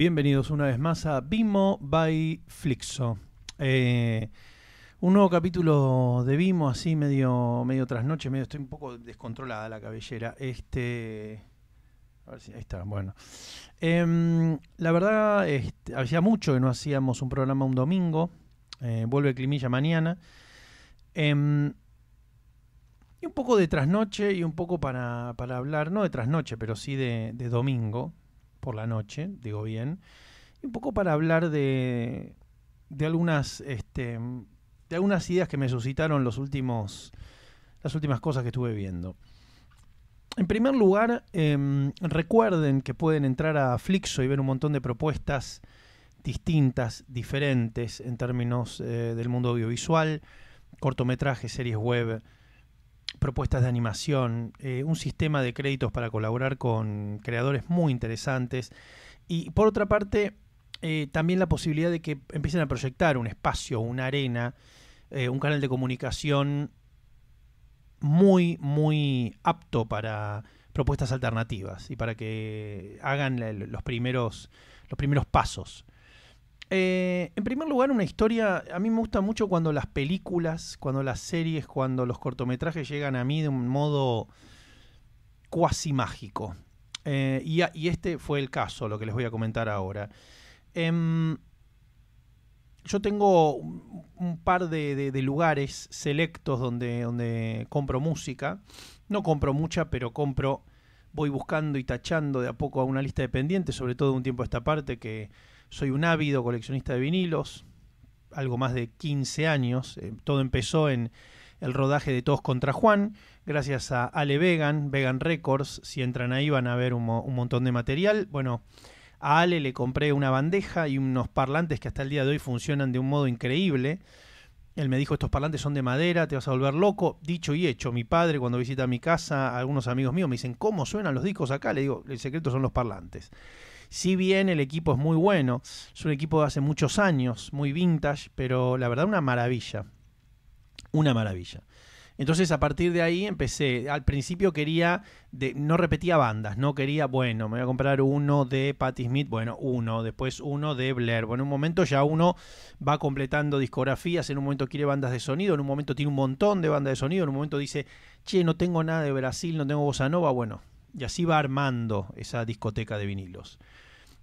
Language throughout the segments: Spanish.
Bienvenidos una vez más a Vimo by Flixo. Eh, un nuevo capítulo de Vimo, así medio, medio trasnoche, medio estoy un poco descontrolada la cabellera. Este. ahí está, bueno. Em, la verdad, este, hacía mucho que no hacíamos un programa un domingo. Eh, vuelve Climilla mañana. Em, y un poco de trasnoche y un poco para, hablar, no de trasnoche, pero sí de domingo por la noche, digo bien, y un poco para hablar de, de algunas, este, de algunas ideas que me suscitaron los últimos, las últimas cosas que estuve viendo. En primer lugar, em, recuerden que pueden entrar a Flixo y ver un montón de propuestas distintas, diferentes en términos eh, del mundo audiovisual, cortometrajes, series web, propuestas de animación, eh, un sistema de créditos para colaborar con creadores muy interesantes y por otra parte eh, también la posibilidad de que empiecen a proyectar un espacio, una arena, eh, un canal de comunicación muy, muy apto para propuestas alternativas y para que hagan los primeros, los primeros pasos. Eh, en primer lugar, una historia, a mí me gusta mucho cuando las películas, cuando las series, cuando los cortometrajes llegan a mí de un modo cuasi mágico. Eh, y, este fue el caso, lo que les voy a comentar ahora. Em, yo tengo un, par de, lugares selectos donde, donde compro música. No compro mucha, pero compro, voy buscando y tachando de a poco a una lista de pendientes, sobre todo un tiempo esta parte que soy un ávido coleccionista de vinilos, algo más de 15 años. Eh, todo empezó en el rodaje de Todos contra Juan, gracias a Ale Vegan, Vegan Records. Si entran ahí van a ver un, un montón de material. Bueno, a Ale le compré una bandeja y unos parlantes que hasta el día de hoy funcionan de un modo increíble. Él me dijo, estos parlantes son de madera, te vas a volver loco. Dicho y hecho, mi padre cuando visita mi casa, algunos amigos míos me dicen, ¿cómo suenan los discos acá? Le digo, el secreto son los parlantes. Si bien el equipo es muy bueno, es un equipo de hace muchos años, muy vintage, pero la verdad una maravilla. Una maravilla. Entonces a partir de ahí empecé. Al principio quería, de, no repetía bandas, no quería, bueno, me voy a comprar uno de Patti Smith, bueno, uno, después uno de Blair. Bueno, en un momento ya uno va completando discografías, en un momento quiere bandas de sonido, en un momento tiene un montón de bandas de sonido, en un momento dice, che, no tengo nada de Brasil, no tengo bossa nova, bueno, y así va armando esa discoteca de vinilos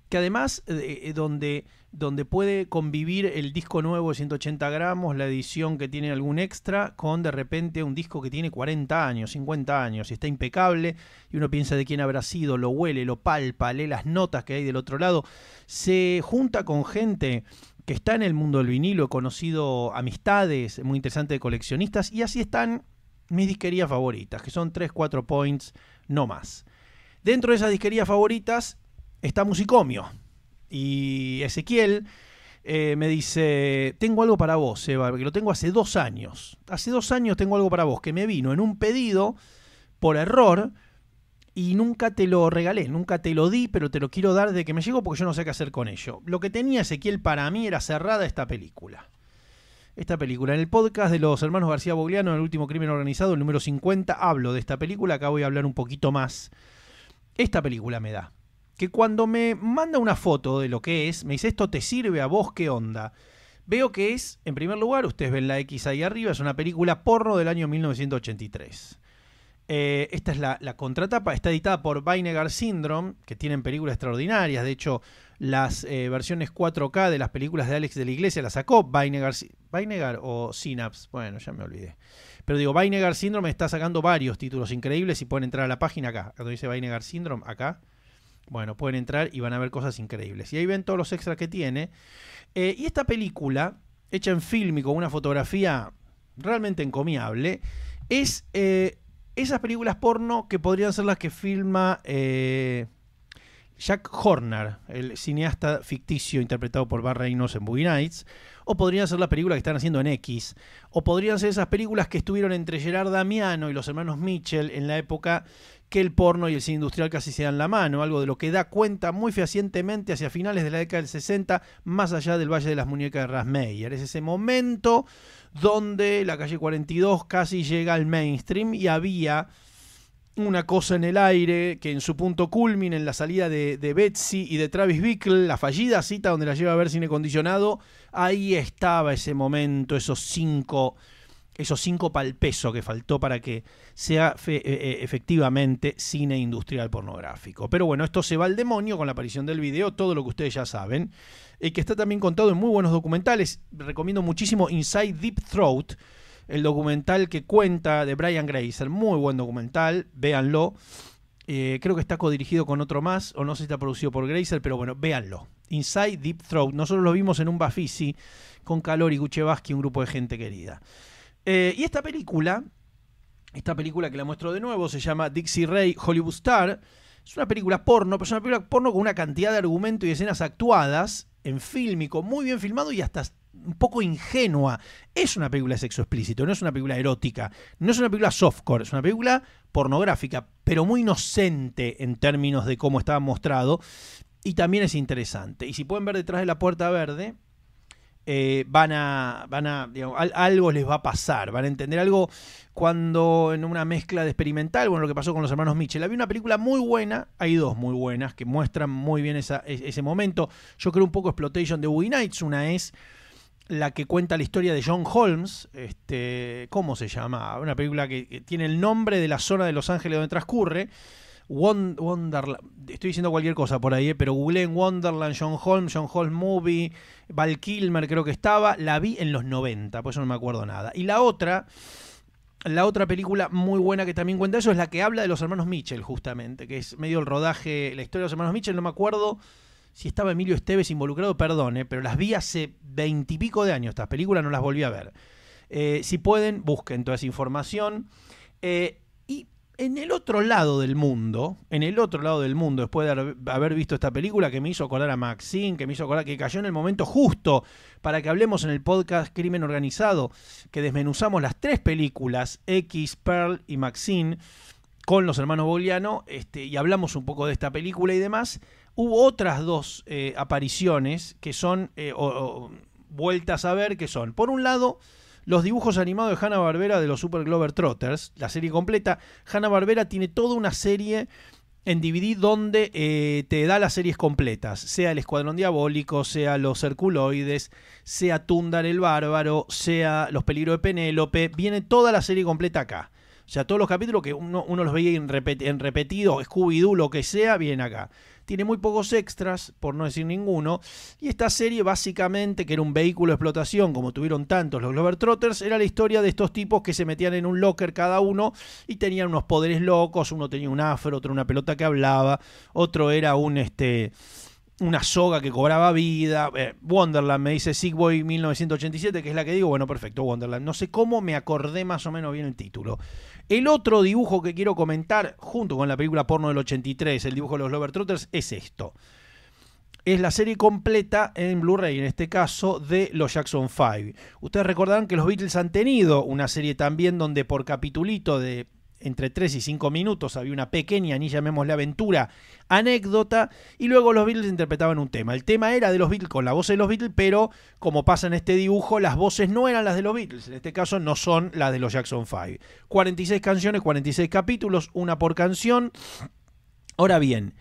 que además eh, eh, donde, donde puede convivir el disco nuevo de 180 gramos, la edición que tiene algún extra, con de repente un disco que tiene 40 años, 50 años, y está impecable, y uno piensa de quién habrá sido, lo huele, lo palpa, lee las notas que hay del otro lado, se junta con gente que está en el mundo del vinilo, he conocido amistades muy interesantes de coleccionistas, y así están mis disquerías favoritas, que son 3, 4 points, no más. Dentro de esas disquerías favoritas está Musicomio. Y Ezequiel eh, me dice, tengo algo para vos, Eva, que lo tengo hace dos años. Hace dos años tengo algo para vos, que me vino en un pedido por error y nunca te lo regalé, nunca te lo di, pero te lo quiero dar de que me llegó porque yo no sé qué hacer con ello. Lo que tenía Ezequiel para mí era cerrada esta película esta película. En el podcast de los hermanos García Bogliano, El último crimen organizado, el número 50, hablo de esta película. Acá voy a hablar un poquito más. Esta película me da que cuando me manda una foto de lo que es, me dice, esto te sirve a vos, ¿qué onda? Veo que es, en primer lugar, ustedes ven la X ahí arriba, es una película porno del año 1983. Eh, esta es la, contratapa, está editada por Vinegar Syndrome, que tienen películas extraordinarias. De hecho, las eh, versiones 4K de las películas de Alex de la Iglesia las sacó Vinegar, o Synapse. Bueno, ya me olvidé. Pero digo, Vinegar Syndrome está sacando varios títulos increíbles y pueden entrar a la página acá. Cuando dice Vinegar Syndrome, acá bueno, pueden entrar y van a ver cosas increíbles. Y ahí ven todos los extras que tiene. Eh, y esta película, hecha en film y con una fotografía realmente encomiable, es eh, esas películas porno que podrían ser las que filma eh, Jack Horner, el cineasta ficticio interpretado por Bar Reynolds en Boogie Nights, o podrían ser las películas que están haciendo en X, o podrían ser esas películas que estuvieron entre Gerard Damiano y los hermanos Mitchell en la época que el porno y el cine industrial casi se dan la mano, algo de lo que da cuenta muy fehacientemente hacia finales de la década del 60, más allá del Valle de las Muñecas de Rasmeyer. Es ese momento donde la calle 42 casi llega al mainstream y había una cosa en el aire que en su punto culmina en la salida de, de, Betsy y de Travis Bickle, la fallida cita donde la lleva a ver cine condicionado, ahí estaba ese momento, esos cinco esos cinco palpesos que faltó para que sea eh, eh, efectivamente cine industrial pornográfico. Pero bueno, esto se va al demonio con la aparición del video, todo lo que ustedes ya saben, Y eh, que está también contado en muy buenos documentales. Recomiendo muchísimo Inside Deep Throat, el documental que cuenta de Brian Grazer, muy buen documental, véanlo. creo que está codirigido con otro más, o no sé si está producido por Grazer, pero bueno, véanlo. Inside Deep Throat. Nosotros lo vimos en un Bafisi con Calor y Guchevaski, un grupo de gente querida. Eh, y esta película, esta película que la muestro de nuevo, se llama Dixie Ray Hollywood Star. Es una película porno, pero es una película porno con una cantidad de argumento y escenas actuadas en fílmico, muy bien filmado y hasta un poco ingenua. Es una película de sexo explícito, no es una película erótica, no es una película softcore, es una película pornográfica, pero muy inocente en términos de cómo estaba mostrado. Y también es interesante. Y si pueden ver detrás de la puerta verde, eh, van a, van a algo les va a pasar, van a entender algo cuando en una mezcla de experimental, bueno, lo que pasó con los hermanos Mitchell. Había una película muy buena, hay dos muy buenas que muestran muy bien e, ese momento. Yo creo un poco Explotation de Woody Knights una es la que cuenta la historia de John Holmes, este, ¿cómo se llama? Una película que tiene el nombre de la zona de Los Ángeles donde transcurre Wonderland. Estoy diciendo cualquier cosa por ahí, eh, pero googleé en Wonderland, John Holmes, John Holmes Movie, Val Kilmer creo que estaba. La vi en los 90, por eso no me acuerdo nada. Y la otra. La otra película muy buena que también cuenta eso es la que habla de los hermanos Mitchell, justamente, que es medio el rodaje, la historia de los hermanos Mitchell, no me acuerdo si estaba Emilio Esteves involucrado, perdone, eh, pero las vi hace veintipico de años, estas películas no las volví a ver. Eh, si pueden, busquen toda esa información. Eh, en el otro lado del mundo, en el otro lado del mundo, después de haber visto esta película que me hizo acordar a Maxine, que me hizo acordar que cayó en el momento justo para que hablemos en el podcast Crimen Organizado, que desmenuzamos las tres películas, X, Pearl y Maxine, con los hermanos Boliano, este, y hablamos un poco de esta película y demás, hubo otras dos eh, apariciones que son, eh, vueltas a ver, que son, por un lado, los dibujos animados de Hanna-Barbera de los Super Glover Trotters, la serie completa. Hanna-Barbera tiene toda una serie en DVD donde eh, te da las series completas, sea el Escuadrón Diabólico, sea los Herculoides, sea Tundar el Bárbaro, sea los Peligros de Penélope, viene toda la serie completa acá. O sea, todos los capítulos que uno, uno los veía en, repetido, Scooby-Doo, lo que sea, vienen acá. Tiene muy pocos extras, por no decir ninguno. Y esta serie, básicamente, que era un vehículo de explotación, como tuvieron tantos los Glover Trotters, era la historia de estos tipos que se metían en un locker cada uno y tenían unos poderes locos. Uno tenía un afro, otro una pelota que hablaba, otro era un este una soga que cobraba vida. Eh, Wonderland, me dice Sigboy 1987, que es la que digo. Bueno, perfecto, Wonderland. No sé cómo me acordé más o menos bien el título. El otro dibujo que quiero comentar, junto con la película porno del 83, el dibujo de los Lover Trotters, es esto. Es la serie completa en Blu-ray, en este caso, de los Jackson 5. Ustedes recordarán que los Beatles han tenido una serie también donde por capitulito de entre 3 y 5 minutos, había una pequeña, ni llamémosle aventura, anécdota, y luego los Beatles interpretaban un tema. El tema era de los Beatles, con la voz de los Beatles, pero como pasa en este dibujo, las voces no eran las de los Beatles, en este caso no son las de los Jackson 5. 46 canciones, 46 capítulos, una por canción. Ahora bien,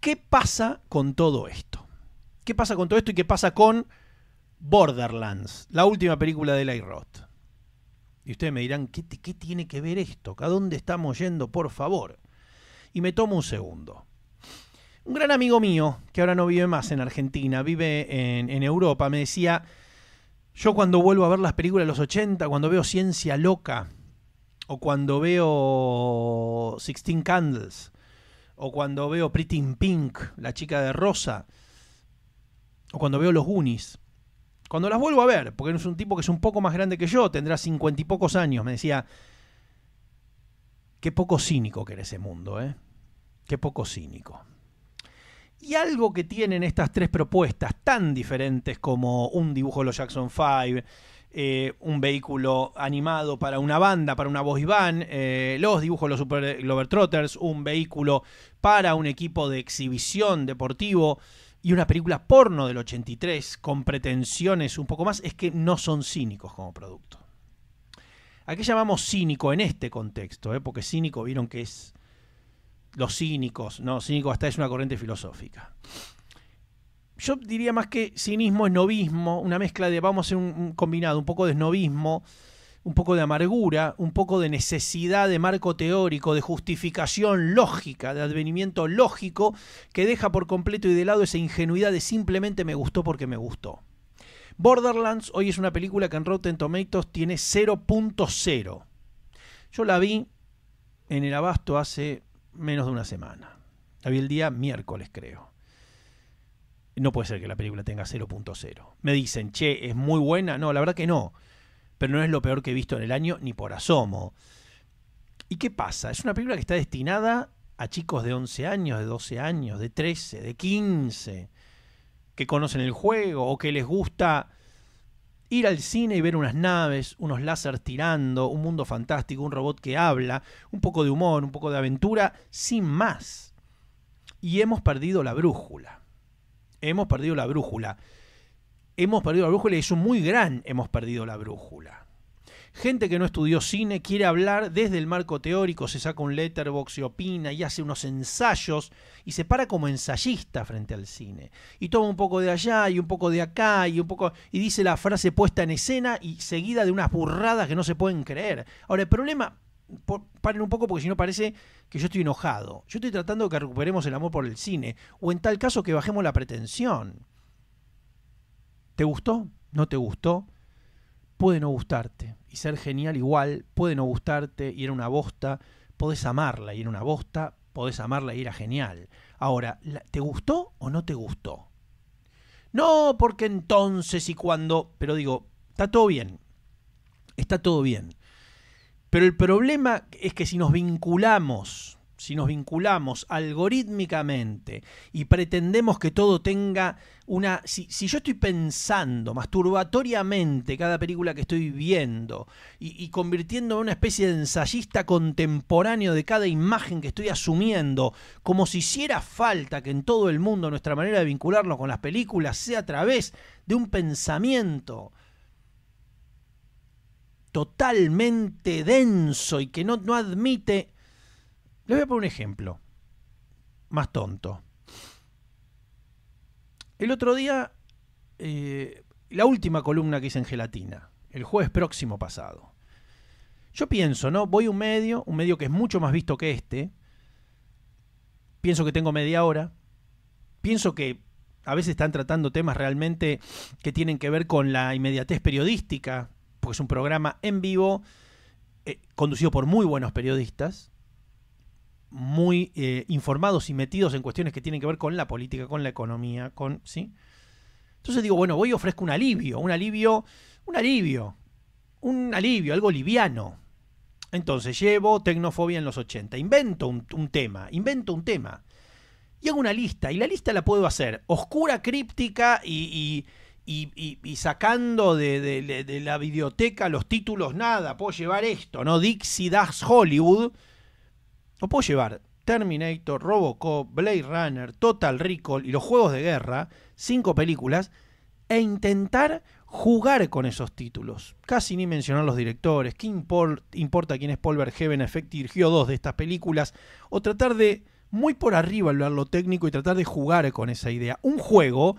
¿qué pasa con todo esto? ¿Qué pasa con todo esto y qué pasa con Borderlands, la última película de la Roth? Y ustedes me dirán, ¿qué, tiene que ver esto? ¿A dónde estamos yendo, por favor? Y me tomo un segundo. Un gran amigo mío, que ahora no vive más en Argentina, vive en, Europa, me decía, yo cuando vuelvo a ver las películas de los 80, cuando veo Ciencia Loca, o cuando veo Sixteen Candles, o cuando veo Pretty in Pink, la chica de rosa, o cuando veo los Goonies, cuando las vuelvo a ver, porque es un tipo que es un poco más grande que yo, tendrá cincuenta y pocos años, me decía, qué poco cínico que era ese mundo, ¿eh? Qué poco cínico. Y algo que tienen estas tres propuestas tan diferentes como un dibujo de los Jackson 5, eh, un vehículo animado para una banda, para una voz eh, los dibujos de los Super Glover Trotters, un vehículo para un equipo de exhibición deportivo, y una película porno del 83 con pretensiones un poco más es que no son cínicos como producto. ¿A qué llamamos cínico en este contexto? Eh? Porque cínico vieron que es los cínicos, no, cínico hasta es una corriente filosófica. Yo diría más que cinismo, es esnovismo, una mezcla de, vamos a hacer un, combinado, un poco de esnovismo, un poco de amargura, un poco de necesidad de marco teórico, de justificación lógica, de advenimiento lógico, que deja por completo y de lado esa ingenuidad de simplemente me gustó porque me gustó. Borderlands hoy es una película que en Rotten Tomatoes tiene 0.0. Yo la vi en el abasto hace menos de una semana. La vi el día miércoles, creo. No puede ser que la película tenga 0.0. Me dicen, che, es muy buena. No, la verdad que no pero no es lo peor que he visto en el año ni por asomo. ¿Y qué pasa? Es una película que está destinada a chicos de 11 años, de 12 años, de 13, de 15, que conocen el juego o que les gusta ir al cine y ver unas naves, unos lásers tirando, un mundo fantástico, un robot que habla, un poco de humor, un poco de aventura, sin más. Y hemos perdido la brújula. Hemos perdido la brújula hemos perdido la brújula y es un muy gran hemos perdido la brújula. Gente que no estudió cine quiere hablar desde el marco teórico, se saca un letterbox y opina y hace unos ensayos y se para como ensayista frente al cine. Y toma un poco de allá y un poco de acá y un poco y dice la frase puesta en escena y seguida de unas burradas que no se pueden creer. Ahora el problema paren un poco porque si no parece que yo estoy enojado. Yo estoy tratando de que recuperemos el amor por el cine o en tal caso que bajemos la pretensión. ¿Te gustó? ¿No te gustó? Puede no gustarte y ser genial igual, puede no gustarte y era una bosta, podés amarla y era una bosta, podés amarla y era genial. Ahora, ¿te gustó o no te gustó? No, porque entonces y cuando, pero digo, está todo bien, está todo bien. Pero el problema es que si nos vinculamos, si nos vinculamos algorítmicamente y pretendemos que todo tenga una. Si, yo estoy pensando masturbatoriamente cada película que estoy viendo y, convirtiendo convirtiéndome en una especie de ensayista contemporáneo de cada imagen que estoy asumiendo, como si hiciera falta que en todo el mundo nuestra manera de vincularnos con las películas sea a través de un pensamiento totalmente denso y que no, no admite. Les voy a poner un ejemplo más tonto. El otro día, eh, la última columna que hice en Gelatina, el jueves próximo pasado. Yo pienso, ¿no? Voy a un medio, un medio que es mucho más visto que este. Pienso que tengo media hora. Pienso que a veces están tratando temas realmente que tienen que ver con la inmediatez periodística, porque es un programa en vivo eh, conducido por muy buenos periodistas muy eh, informados y metidos en cuestiones que tienen que ver con la política, con la economía, con. ¿sí? Entonces digo, bueno, voy y ofrezco un alivio, un alivio, un alivio, un alivio, algo liviano. Entonces llevo tecnofobia en los 80, invento un, tema, invento un tema. Y hago una lista, y la lista la puedo hacer oscura, críptica y, y, sacando de, la biblioteca los títulos, nada, puedo llevar esto, ¿no? Dixie Das Hollywood o puedo llevar Terminator, Robocop, Blade Runner, Total Recall y los juegos de guerra, cinco películas, e intentar jugar con esos títulos. Casi ni mencionar los directores, qué importa quién es Paul Verhoeven, Effect dirigió dos de estas películas, o tratar de muy por arriba lo técnico y tratar de jugar con esa idea. Un juego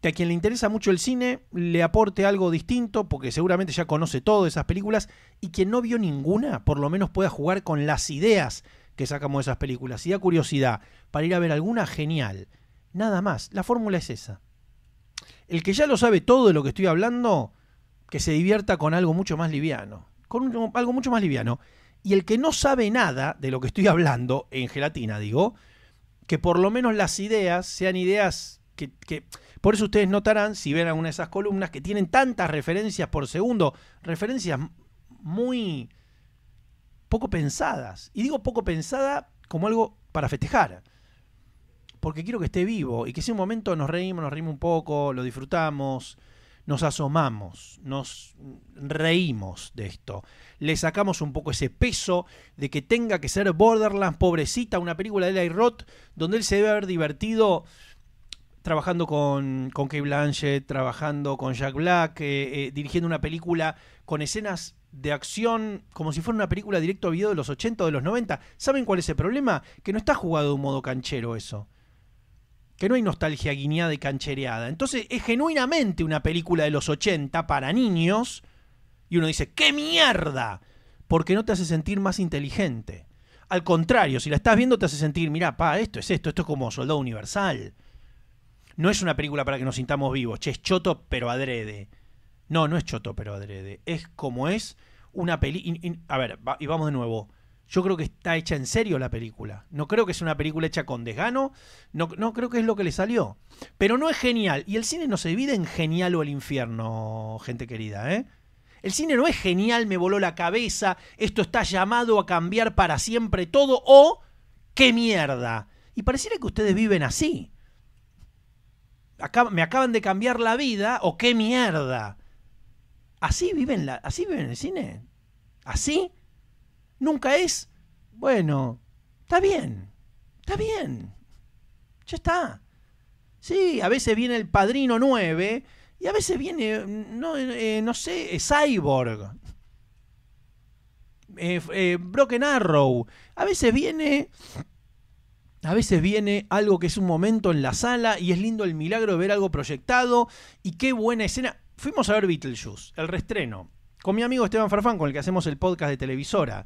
que a quien le interesa mucho el cine le aporte algo distinto, porque seguramente ya conoce todas esas películas, y quien no vio ninguna, por lo menos pueda jugar con las ideas que sacamos de esas películas. y da curiosidad para ir a ver alguna, genial. Nada más. La fórmula es esa. El que ya lo sabe todo de lo que estoy hablando, que se divierta con algo mucho más liviano. Con algo mucho más liviano. Y el que no sabe nada de lo que estoy hablando, en gelatina digo, que por lo menos las ideas sean ideas que, que, por eso ustedes notarán, si ven alguna de esas columnas, que tienen tantas referencias por segundo, referencias muy poco pensadas. Y digo poco pensada como algo para festejar. Porque quiero que esté vivo y que ese momento nos reímos, nos reímos un poco, lo disfrutamos, nos asomamos, nos reímos de esto. Le sacamos un poco ese peso de que tenga que ser Borderlands, pobrecita, una película de L.A. Roth, donde él se debe haber divertido trabajando con, con Kate Blanchett, trabajando con Jack Black, eh, eh, dirigiendo una película con escenas de acción como si fuera una película directo a video de los 80 o de los 90. ¿Saben cuál es el problema? Que no está jugado de un modo canchero eso. Que no hay nostalgia guiñada y canchereada. Entonces es genuinamente una película de los 80 para niños y uno dice, ¡qué mierda! Porque no te hace sentir más inteligente. Al contrario, si la estás viendo te hace sentir, mira pa, esto es esto, esto es como Soldado Universal. No es una película para que nos sintamos vivos, che, es choto pero adrede. No, no es choto, pero adrede. Es como es una peli. A ver, y vamos de nuevo. Yo creo que está hecha en serio la película. No creo que es una película hecha con desgano. No, no creo que es lo que le salió. Pero no es genial. Y el cine no se divide en genial o el infierno, gente querida, ¿eh? El cine no es genial, me voló la cabeza, esto está llamado a cambiar para siempre todo, o qué mierda. Y pareciera que ustedes viven así. me acaban de cambiar la vida, o qué mierda. ¿Así viven, la, ¿Así viven el cine? ¿Así? Nunca es, bueno, está bien, está bien, ya está. Sí, a veces viene el padrino 9 y a veces viene, no, eh, no sé, Cyborg, eh, eh, Broken Arrow, a veces viene... A veces viene algo que es un momento en la sala y es lindo el milagro de ver algo proyectado y qué buena escena fuimos a ver Beetlejuice, el restreno, con mi amigo Esteban Farfán, con el que hacemos el podcast de televisora.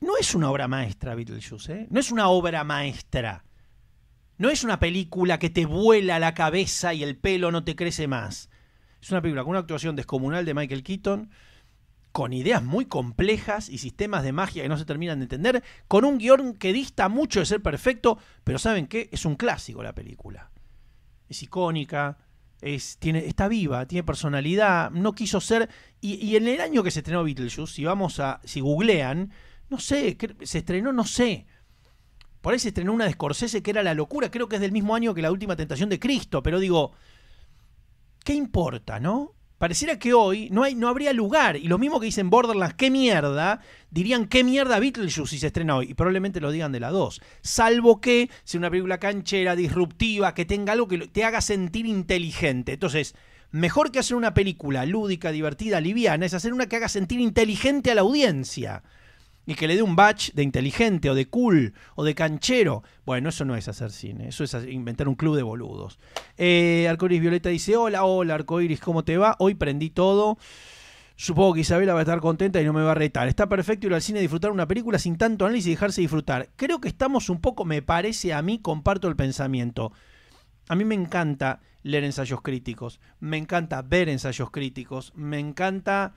No es una obra maestra Beetlejuice, ¿eh? no es una obra maestra. No es una película que te vuela la cabeza y el pelo no te crece más. Es una película con una actuación descomunal de Michael Keaton, con ideas muy complejas y sistemas de magia que no se terminan de entender, con un guión que dista mucho de ser perfecto, pero ¿saben qué? Es un clásico la película. Es icónica, tiene, está viva, tiene personalidad, no quiso ser. Y, en el año que se estrenó Beatles, si vamos a. si googlean, no sé, se estrenó, no sé. Por ahí se estrenó una de Scorsese que era la locura, creo que es del mismo año que La Última Tentación de Cristo, pero digo, ¿qué importa, no? pareciera que hoy no, hay, no habría lugar. Y lo mismo que dicen Borderlands, qué mierda, dirían qué mierda Beetlejuice si se estrena hoy. Y probablemente lo digan de la 2. Salvo que sea una película canchera, disruptiva, que tenga algo que te haga sentir inteligente. Entonces, mejor que hacer una película lúdica, divertida, liviana, es hacer una que haga sentir inteligente a la audiencia. Y que le dé un batch de inteligente o de cool o de canchero. Bueno, eso no es hacer cine, eso es inventar un club de boludos. Eh, Arcoiris Violeta dice, hola, hola Arcoiris, ¿cómo te va? Hoy prendí todo. Supongo que Isabela va a estar contenta y no me va a retar. Está perfecto ir al cine a disfrutar una película sin tanto análisis y dejarse disfrutar. Creo que estamos un poco, me parece a mí, comparto el pensamiento. A mí me encanta leer ensayos críticos, me encanta ver ensayos críticos, me encanta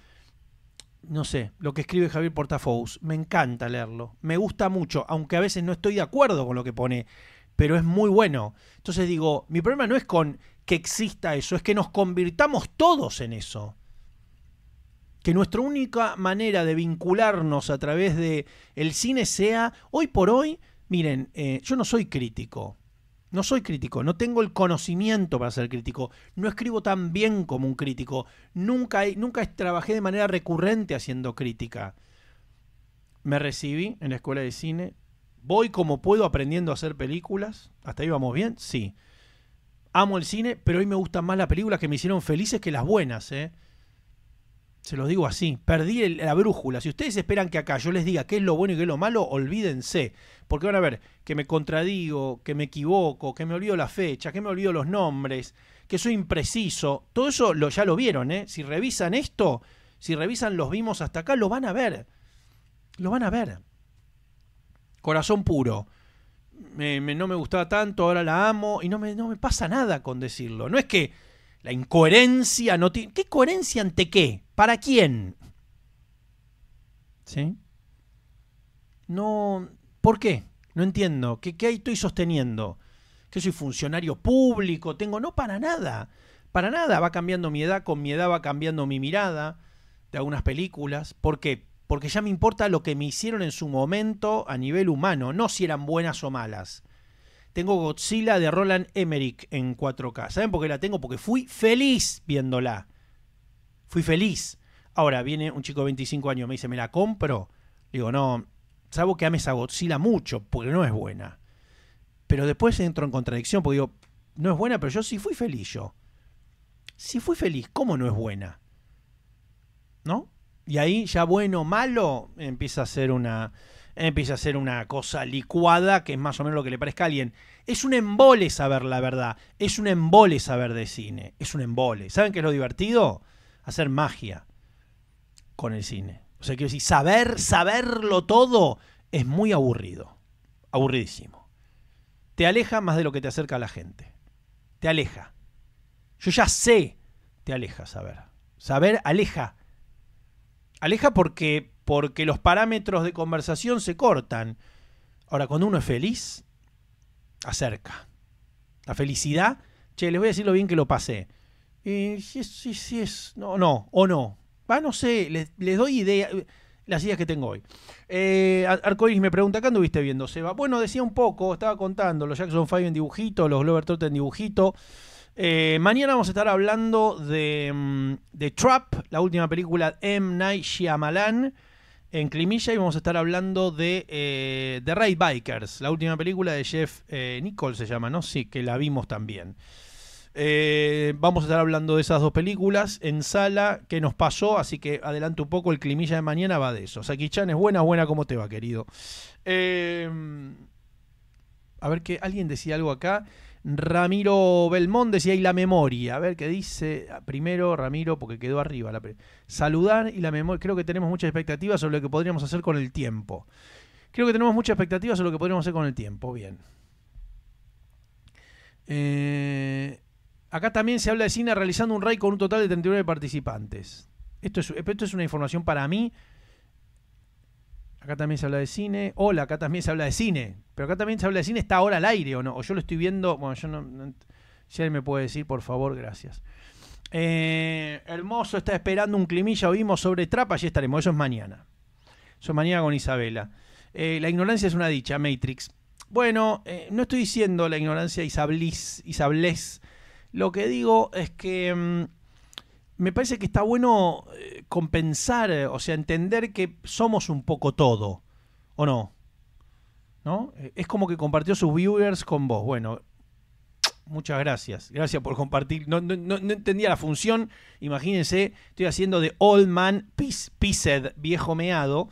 no sé, lo que escribe Javier Portafous. Me encanta leerlo, me gusta mucho, aunque a veces no estoy de acuerdo con lo que pone, pero es muy bueno. Entonces digo, mi problema no es con que exista eso, es que nos convirtamos todos en eso. Que nuestra única manera de vincularnos a través de el cine sea, hoy por hoy, miren, eh, yo no soy crítico, no soy crítico, no tengo el conocimiento para ser crítico, no escribo tan bien como un crítico, nunca, nunca trabajé de manera recurrente haciendo crítica. Me recibí en la escuela de cine, voy como puedo aprendiendo a hacer películas, hasta ahí vamos bien, sí. Amo el cine, pero hoy me gustan más las películas que me hicieron felices que las buenas, ¿eh? Se los digo así, perdí la brújula. Si ustedes esperan que acá yo les diga qué es lo bueno y qué es lo malo, olvídense. Porque van a ver que me contradigo, que me equivoco, que me olvido la fecha, que me olvido los nombres, que soy impreciso. Todo eso lo, ya lo vieron, ¿eh? Si revisan esto, si revisan los vimos hasta acá, lo van a ver. Lo van a ver. Corazón puro. no me gustaba tanto, ahora la amo y no me, no me pasa nada con decirlo. No es que la incoherencia no tiene... ¿Qué coherencia ante qué? ¿Para quién? ¿Sí? No, ¿Por qué? No entiendo. ¿Qué, ahí estoy sosteniendo? ¿Que soy funcionario público? Tengo. No, para nada. Para nada. Va cambiando mi edad, con mi edad va cambiando mi mirada de algunas películas. ¿Por qué? Porque ya me importa lo que me hicieron en su momento a nivel humano, no si eran buenas o malas. Tengo Godzilla de Roland Emmerich en 4K. ¿Saben por qué la tengo? Porque fui feliz viéndola. Fui feliz. Ahora viene un chico de 25 años, y me dice, ¿me la compro? Digo, no, salvo que ames a Godzilla mucho, porque no es buena. Pero después entro en contradicción, porque digo, no es buena, pero yo sí fui feliz yo. Si fui feliz, ¿cómo no es buena? ¿No? Y ahí ya bueno, malo, empieza a ser una empieza a ser una cosa licuada, que es más o menos lo que le parezca a alguien. Es un embole saber la verdad, es un embole saber de cine, es un embole. ¿Saben qué es lo divertido? Hacer magia con el cine. O sea, quiero decir, saber, saberlo todo es muy aburrido. Aburridísimo. Te aleja más de lo que te acerca a la gente. Te aleja. Yo ya sé, te aleja saber. Saber aleja. Aleja porque, porque los parámetros de conversación se cortan. Ahora, cuando uno es feliz, acerca. La felicidad, che, les voy a decir lo bien que lo pasé. Y si sí, si es. No, no, o no. Ah, no sé, les, doy ideas eh, las ideas que tengo hoy. Eh, Arcoiris me pregunta, ¿qué viste viendo, Seba? Bueno, decía un poco, estaba contando, los Jackson 5 en dibujito, los Glover Trot en dibujito. Eh, mañana vamos a estar hablando mm, de, Trap, la última película de M. Night Shyamalan en Climilla y vamos a estar hablando de Ride eh, Bikers, la última película de Jeff Nichols se llama, ¿no? Sí, que la vimos también. Eh, vamos a estar hablando de esas dos películas en sala, que nos pasó, así que adelante un poco, el climilla de mañana va de eso. Saki es buena, buena, ¿cómo te va, querido? Eh, a ver que alguien decía algo acá. Ramiro Belmón decía, y la memoria. A ver qué dice ah, primero Ramiro, porque quedó arriba. La Saludar y la memoria. Creo que tenemos muchas expectativas sobre lo que podríamos hacer con el tiempo. Creo que tenemos muchas expectativas sobre lo que podríamos hacer con el tiempo. Bien. Eh, Acá también se habla de cine realizando un raid con un total de 39 participantes. Esto es, esto es una información para mí. Acá también se habla de cine. Hola, acá también se habla de cine. Pero acá también se habla de cine. ¿Está ahora al aire o no? O yo lo estoy viendo. Bueno, yo no. si alguien me puede decir, por favor, gracias. hermoso eh, está esperando un climilla. Oímos sobre Trapa. ya estaremos. Eso es mañana. Eso es mañana con Isabela. Eh, la ignorancia es una dicha, Matrix. Bueno, eh, no estoy diciendo la ignorancia Isablés, Isablés lo que digo es que mm, me parece que está bueno eh, compensar, eh, o sea, entender que somos un poco todo, ¿o no? ¿No? Eh, es como que compartió sus viewers con vos. Bueno, muchas gracias. Gracias por compartir. No, no, entendía la función. Imagínense, estoy haciendo de Old Man Pissed, viejo meado.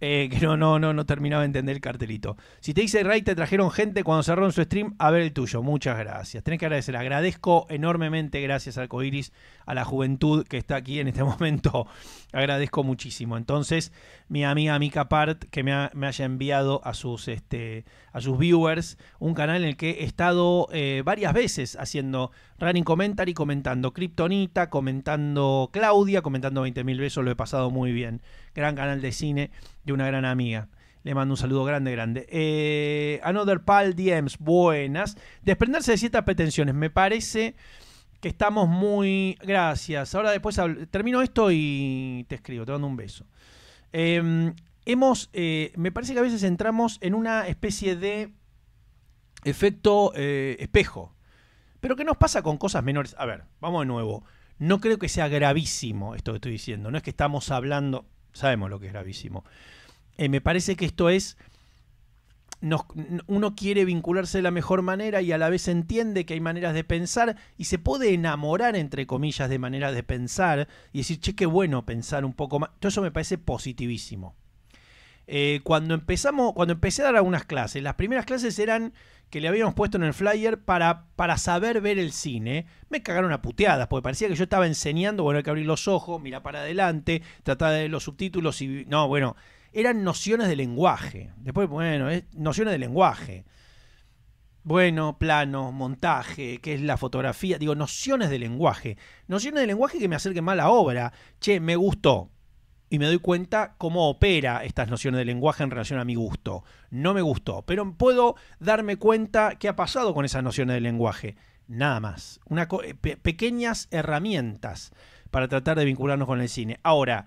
Eh, que no, no, no, no terminaba de entender el cartelito. Si te dice Ray, te trajeron gente cuando cerró su stream a ver el tuyo. Muchas gracias. Tenés que agradecer. Agradezco enormemente, gracias a Coiris, a la juventud que está aquí en este momento. Agradezco muchísimo. Entonces, mi amiga Mika Part, que me, haya enviado a sus, este, a sus viewers un canal en el que he estado eh, varias veces haciendo running commentary, comentando Kryptonita, comentando Claudia, comentando 20.000 besos. Lo he pasado muy bien gran canal de cine de una gran amiga. Le mando un saludo grande, grande. Eh, Another Pal DMs, buenas. Desprenderse de ciertas pretensiones. Me parece que estamos muy... Gracias. Ahora después termino esto y te escribo, te mando un beso. Em, hemos, eh, me parece que a veces entramos en una especie de efecto eh, espejo. Pero ¿qué nos pasa con cosas menores? A ver, vamos de nuevo. No creo que sea gravísimo esto que estoy diciendo. No es que estamos hablando sabemos lo que es gravísimo. Eh, me parece que esto es... uno quiere vincularse de la mejor manera y a la vez entiende que hay maneras de pensar y se puede enamorar, entre comillas, de maneras de pensar y decir, che, qué bueno pensar un poco más. Todo eso me parece positivísimo. Eh, cuando empezamos, cuando empecé a dar algunas clases, las primeras clases eran que le habíamos puesto en el flyer para, para saber ver el cine, me cagaron a puteadas, porque parecía que yo estaba enseñando, bueno, hay que abrir los ojos, mirar para adelante, tratar de ver los subtítulos y... No, bueno, eran nociones de lenguaje. Después, bueno, nociones de lenguaje. Bueno, plano, montaje, qué es la fotografía, digo, nociones de lenguaje. Nociones de lenguaje que me acerquen más a la obra. Che, me gustó, y me doy cuenta cómo opera estas nociones de lenguaje en relación a mi gusto. No me gustó, pero puedo darme cuenta qué ha pasado con esas nociones de lenguaje. Nada más. Una eh, pequeñas herramientas para tratar de vincularnos con el cine. Ahora,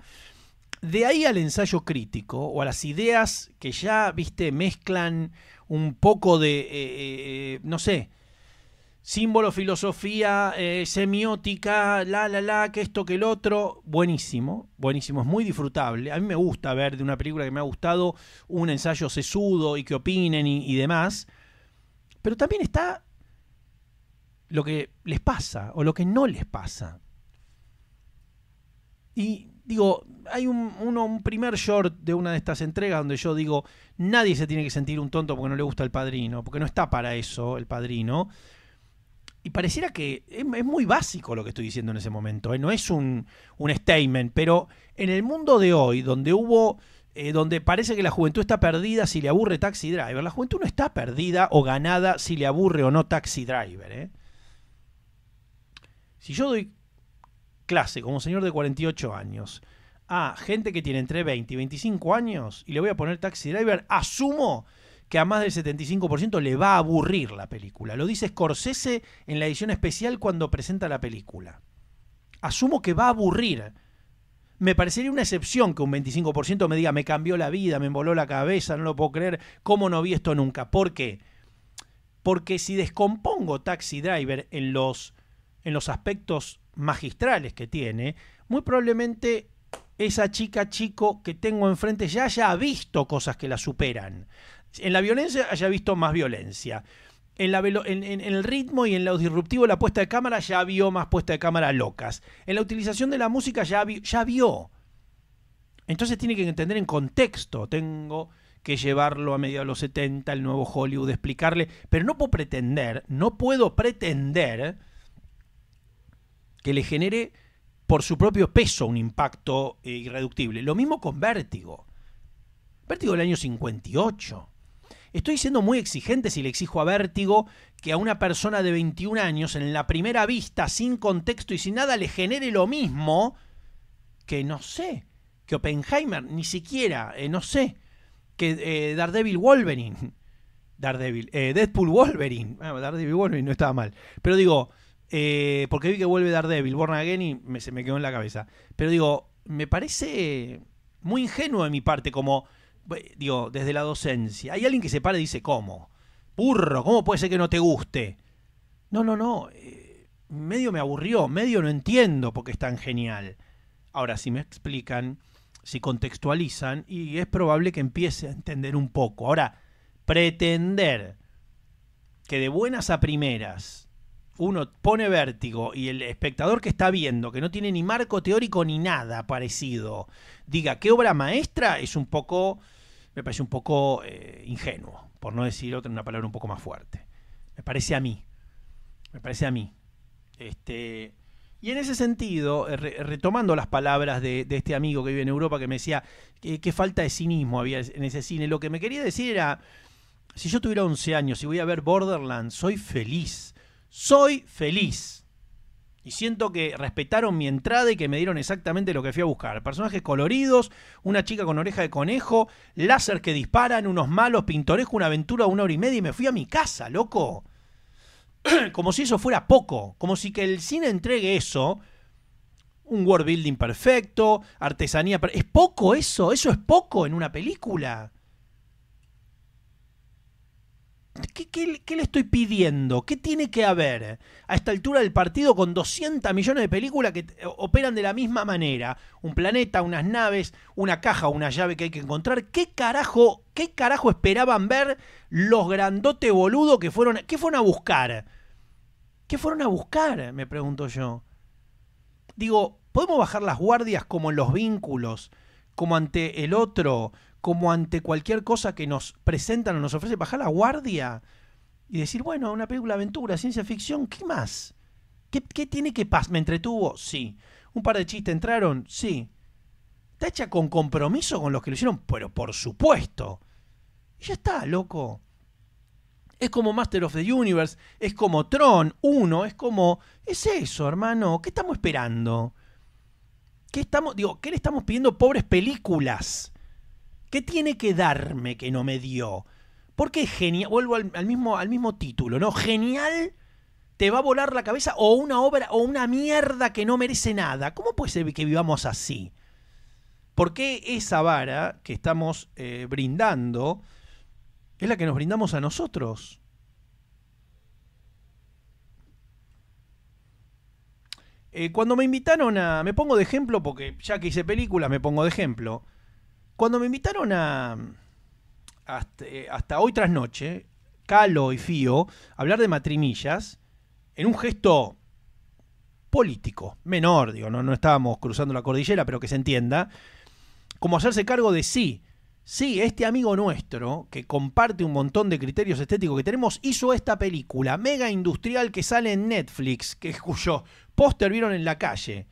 de ahí al ensayo crítico o a las ideas que ya, viste, mezclan un poco de, eh, eh, no sé, símbolo, filosofía, eh, semiótica, la, la, la, que esto, que el otro. Buenísimo, buenísimo, es muy disfrutable. A mí me gusta ver de una película que me ha gustado un ensayo sesudo y que opinen y, demás. Pero también está lo que les pasa o lo que no les pasa. Y digo, hay un, un primer short de una de estas entregas donde yo digo, nadie se tiene que sentir un tonto porque no le gusta el padrino, porque no está para eso el padrino y pareciera que es, muy básico lo que estoy diciendo en ese momento, ¿eh? no es un, statement, pero en el mundo de hoy, donde hubo, eh, donde parece que la juventud está perdida si le aburre Taxi Driver, la juventud no está perdida o ganada si le aburre o no Taxi Driver. ¿eh? Si yo doy clase como señor de 48 años a gente que tiene entre 20 y 25 años y le voy a poner Taxi Driver, asumo que a más del 75% le va a aburrir la película. Lo dice Scorsese en la edición especial cuando presenta la película. Asumo que va a aburrir. Me parecería una excepción que un 25% me diga, me cambió la vida, me envoló la cabeza, no lo puedo creer, ¿cómo no vi esto nunca? ¿Por qué? Porque si descompongo Taxi Driver en los, en los aspectos magistrales que tiene, muy probablemente esa chica chico que tengo enfrente ya haya visto cosas que la superan en la violencia haya visto más violencia. En, el ritmo y en lo disruptivo la puesta de cámara ya vio más puesta de cámara locas. En la utilización de la música ya, vio. Entonces tiene que entender en contexto. Tengo que llevarlo a mediados de los 70, el nuevo Hollywood, explicarle. Pero no puedo pretender, no puedo pretender que le genere por su propio peso un impacto eh, irreductible. Lo mismo con Vértigo. Vértigo del año 58. Estoy siendo muy exigente si le exijo a Vértigo que a una persona de 21 años, en la primera vista, sin contexto y sin nada, le genere lo mismo que, no sé, que Oppenheimer, ni siquiera, eh, no sé, que eh, Daredevil Wolverine. Daredevil, eh, Deadpool Wolverine. Ah, Daredevil Wolverine no estaba mal. Pero digo, eh, porque vi que vuelve Daredevil, Born Again y me, se me quedó en la cabeza. Pero digo, me parece muy ingenuo de mi parte, como digo, desde la docencia, hay alguien que se para y dice, ¿cómo? Burro, ¿cómo puede ser que no te guste? No, no, no, eh, medio me aburrió, medio no entiendo porque es tan genial. Ahora, si me explican, si contextualizan, y es probable que empiece a entender un poco. Ahora, pretender que de buenas a primeras uno pone vértigo y el espectador que está viendo, que no tiene ni marco teórico ni nada parecido, diga qué obra maestra, es un poco, me parece un poco eh, ingenuo, por no decir otra, una palabra un poco más fuerte. Me parece a mí. Me parece a mí. Este, y en ese sentido, eh, retomando las palabras de, este amigo que vive en Europa que me decía qué falta de cinismo había en ese cine, lo que me quería decir era, si yo tuviera 11 años y voy a ver Borderlands, soy feliz soy feliz. Y siento que respetaron mi entrada y que me dieron exactamente lo que fui a buscar. Personajes coloridos, una chica con oreja de conejo, láser que disparan, unos malos, pintoresco, una aventura de una hora y media y me fui a mi casa, loco. como si eso fuera poco. Como si que el cine entregue eso. Un world building perfecto, artesanía. Es poco eso, eso es poco en una película. ¿Qué, le estoy pidiendo? ¿Qué tiene que haber a esta altura del partido con 200 millones de películas que operan de la misma manera? Un planeta, unas naves, una caja, una llave que hay que encontrar. ¿Qué carajo, qué carajo esperaban ver los grandote boludo que fueron, ¿qué fueron a buscar? ¿Qué fueron a buscar? Me pregunto yo. Digo, ¿podemos bajar las guardias como en los vínculos? Como ante el otro, como ante cualquier cosa que nos presentan o nos ofrece, bajar la guardia y decir, bueno, una película aventura, ciencia ficción, ¿qué más? ¿Qué, tiene que pasar? ¿Me entretuvo? Sí. ¿Un par de chistes entraron? Sí. ¿Está hecha con compromiso con los que lo hicieron? Pero por supuesto. Y ya está, loco. Es como Master of the Universe, es como Tron 1, es como... Es eso, hermano. ¿Qué estamos esperando? ¿Qué estamos, digo, qué le estamos pidiendo pobres películas? ¿Qué tiene que darme que no me dio? ¿Por qué genial, vuelvo al, mismo, al mismo título, ¿no? Genial te va a volar la cabeza o una obra o una mierda que no merece nada. ¿Cómo puede ser que vivamos así? ¿Por qué esa vara que estamos eh, brindando es la que nos brindamos a nosotros? Eh, cuando me invitaron a... Me pongo de ejemplo porque ya que hice películas me pongo de ejemplo. Cuando me invitaron a. Eh, hasta, hoy tras noche, Calo y Fío, a hablar de matrimillas, en un gesto político, menor, digo, no, no estábamos cruzando la cordillera, pero que se entienda, como hacerse cargo de sí. Sí, este amigo nuestro, que comparte un montón de criterios estéticos que tenemos, hizo esta película mega industrial que sale en Netflix, que, cuyo póster vieron en la calle.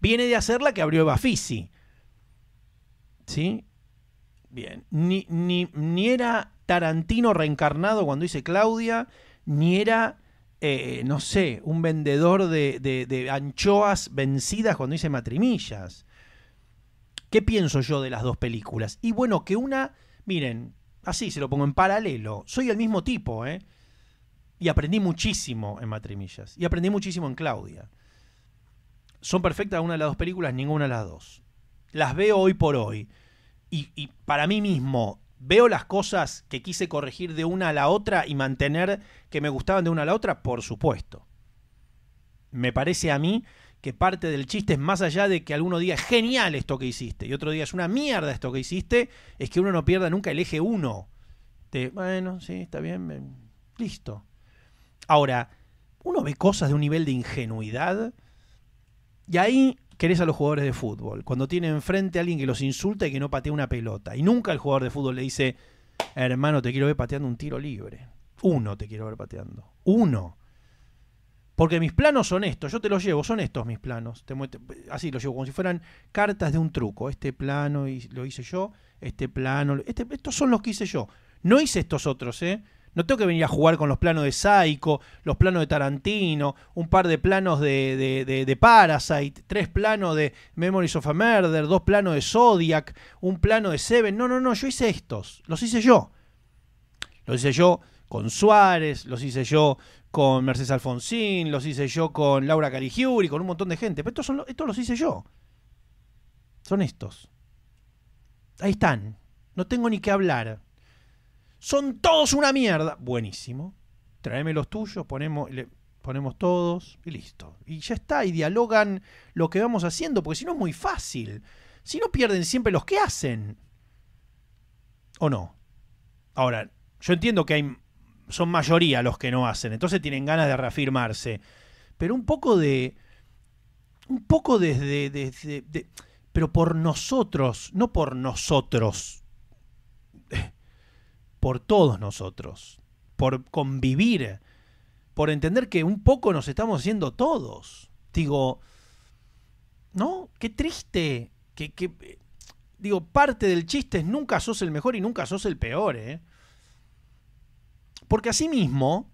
Viene de hacerla que abrió Eva Fisi. ¿Sí? Bien. Ni, era Tarantino reencarnado cuando dice Claudia, ni era, eh, no sé, un vendedor de, de anchoas vencidas cuando dice Matrimillas. ¿Qué pienso yo de las dos películas? Y bueno, que una, miren, así se lo pongo en paralelo. Soy el mismo tipo, ¿eh? Y aprendí muchísimo en Matrimillas. Y aprendí muchísimo en Claudia. Son perfectas una de las dos películas, ninguna de las dos. Las veo hoy por hoy y, para mí mismo veo las cosas que quise corregir de una a la otra y mantener que me gustaban de una a la otra, por supuesto. Me parece a mí que parte del chiste es más allá de que alguno diga genial esto que hiciste y otro día es una mierda esto que hiciste, es que uno no pierda nunca el eje uno. bueno, sí, está bien, listo. Ahora, uno ve cosas de un nivel de ingenuidad y ahí querés a los jugadores de fútbol. Cuando tienen enfrente a alguien que los insulta y que no patea una pelota. Y nunca el jugador de fútbol le dice, hermano, te quiero ver pateando un tiro libre. Uno te quiero ver pateando. Uno. Porque mis planos son estos, yo te los llevo, son estos mis planos. Te así los llevo, como si fueran cartas de un truco. Este plano lo hice yo, este plano, este, estos son los que hice yo. No hice estos otros, ¿eh? No tengo que venir a jugar con los planos de Psycho, los planos de Tarantino, un par de planos de, Parasite, tres planos de Memories of a Murder, dos planos de Zodiac, un plano de Seven. No, no, no, yo hice estos. Los hice yo. Los hice yo con Suárez, los hice yo con Mercedes Alfonsín, los hice yo con Laura Caligiuri, con un montón de gente. Pero estos, son, estos los hice yo. Son estos. Ahí están. No tengo ni que hablar son todos una mierda. Buenísimo. Traeme los tuyos, ponemos, ponemos todos y listo. Y ya está, y dialogan lo que vamos haciendo, porque si no es muy fácil. Si no pierden siempre los que hacen. ¿O no? Ahora, yo entiendo que hay, son mayoría los que no hacen, entonces tienen ganas de reafirmarse. Pero un poco de... Un poco desde... de, pero por nosotros, no por nosotros por todos nosotros, por convivir, por entender que un poco nos estamos haciendo todos. Digo, ¿no? Qué triste. Que, digo, parte del chiste es nunca sos el mejor y nunca sos el peor, ¿eh? Porque asimismo,